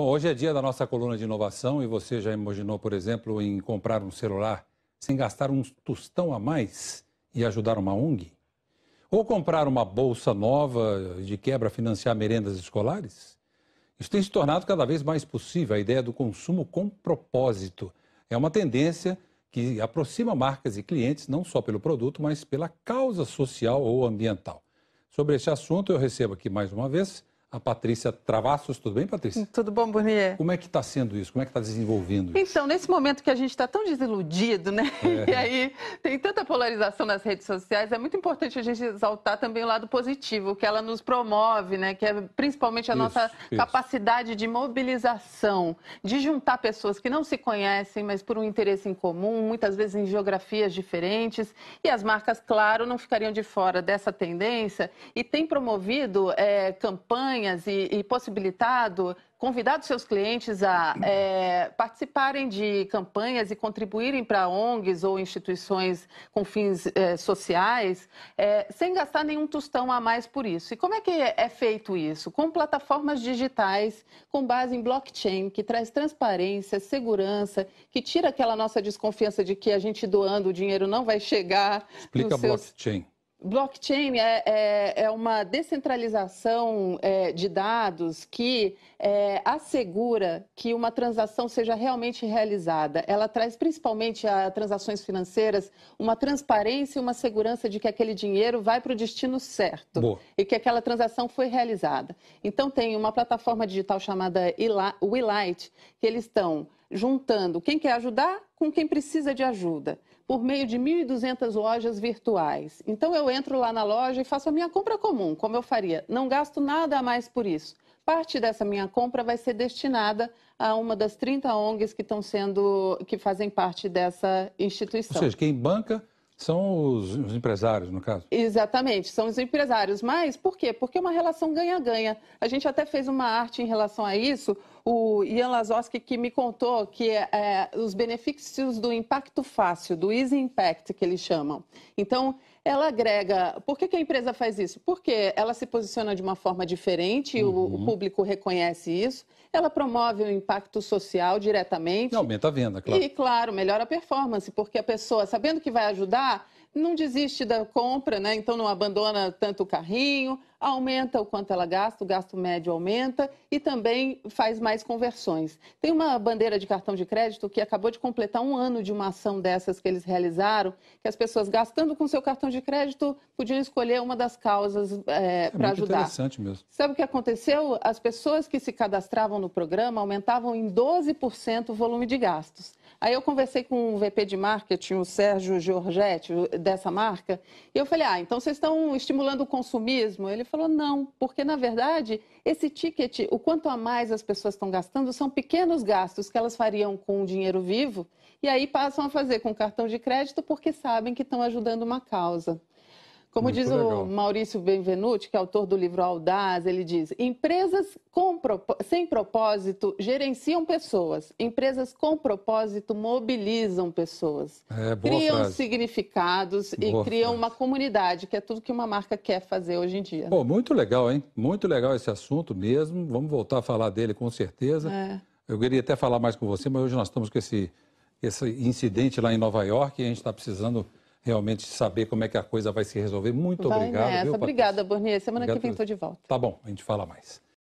Bom, hoje é dia da nossa coluna de inovação e você já imaginou, por exemplo, em comprar um celular sem gastar um tostão a mais e ajudar uma ONG? Ou comprar uma bolsa nova de quebra financiar merendas escolares? Isso tem se tornado cada vez mais possível, a ideia do consumo com propósito. É uma tendência que aproxima marcas e clientes não só pelo produto, mas pela causa social ou ambiental. Sobre este assunto, eu recebo aqui mais uma vez a Patrícia Travassos. Tudo bem, Patrícia? Tudo bom, Burnier? Como é que está sendo isso? Como é que está desenvolvendo isso? Então, nesse momento que a gente está tão desiludido, né? É. E aí tem tanta polarização nas redes sociais, é muito importante a gente exaltar também o lado positivo, que ela nos promove, né? Que é principalmente a isso, nossa isso. capacidade de mobilização, de juntar pessoas que não se conhecem, mas por um interesse em comum, muitas vezes em geografias diferentes. E as marcas, claro, não ficariam de fora dessa tendência e tem promovido é, campanhas campanhas e, e possibilitado, convidado seus clientes a é, participarem de campanhas e contribuírem para ONGs ou instituições com fins é, sociais, é, sem gastar nenhum tostão a mais por isso. E como é que é feito isso? Com plataformas digitais, com base em blockchain, que traz transparência, segurança, que tira aquela nossa desconfiança de que a gente doando o dinheiro não vai chegar. Explica seus... blockchain. Blockchain é, é, é, uma descentralização é, de dados que é, assegura que uma transação seja realmente realizada. Ela traz principalmente a transações financeiras uma transparência e uma segurança de que aquele dinheiro vai para o destino certo Boa. e que aquela transação foi realizada. Então tem uma plataforma digital chamada Wilite que eles estão juntando quem quer ajudar com quem precisa de ajuda, por meio de 1.200 lojas virtuais. Então eu entro lá na loja e faço a minha compra comum, como eu faria. Não gasto nada a mais por isso. Parte dessa minha compra vai ser destinada a uma das 30 ONGs que estão sendo que fazem parte dessa instituição. Ou seja, quem banca são os, os, empresários, no caso? Exatamente, são os empresários. Mas por quê? Porque é uma relação ganha-ganha. A gente até fez uma arte em relação a isso, o Ian Lazowski que me contou que é, os benefícios do impacto fácil, do easy impact que eles chamam. Então, ela agrega. Por que, que a empresa faz isso? Porque ela se posiciona de uma forma diferente, uhum. o, o uhum. público reconhece isso, ela promove o impacto social diretamente. E aumenta a venda, claro. E, claro, melhora a performance, porque a pessoa, sabendo que vai ajudar, não desiste da compra, né? Então não abandona tanto o carrinho, aumenta o quanto ela gasta, o gasto médio aumenta e também faz mais conversões. Tem uma bandeira de cartão de crédito que acabou de completar um ano de uma ação dessas que eles realizaram, que as pessoas gastando com seu cartão de crédito podiam escolher uma das causas eh, é, é para ajudar. Interessante mesmo. Sabe o que aconteceu? As pessoas que se cadastravam no programa aumentavam em 12% o volume de gastos. Aí eu conversei com o VP de marketing, o Sérgio Giorgetti, dessa marca, e eu falei: ah, então vocês estão estimulando o consumismo? Ele falou: não, porque na verdade esse ticket, o quanto a mais as pessoas estão gastando, são pequenos gastos que elas fariam com o dinheiro vivo e aí passam a fazer com cartão de crédito porque sabem que estão ajudando uma causa. Como Muito diz legal. o Maurício Benvenuti, que é autor do livro Audaz, ele diz: empresas com, sem propósito gerenciam pessoas, empresas com propósito mobilizam pessoas, é, criam frase. significados boa e criam frase. uma comunidade, que é tudo que uma marca quer fazer hoje em dia. Pô, muito legal, hein? Muito legal esse assunto mesmo. Vamos voltar a falar dele com certeza. É. Eu queria até falar mais com você, mas hoje nós estamos com esse, esse incidente lá em Nova York e a gente está precisando realmente saber como é que a coisa vai se resolver. Muito vai obrigado. Nessa. Viu, Obrigada, Burnier. Semana obrigado que vem estou de volta. Tá bom, a gente fala mais.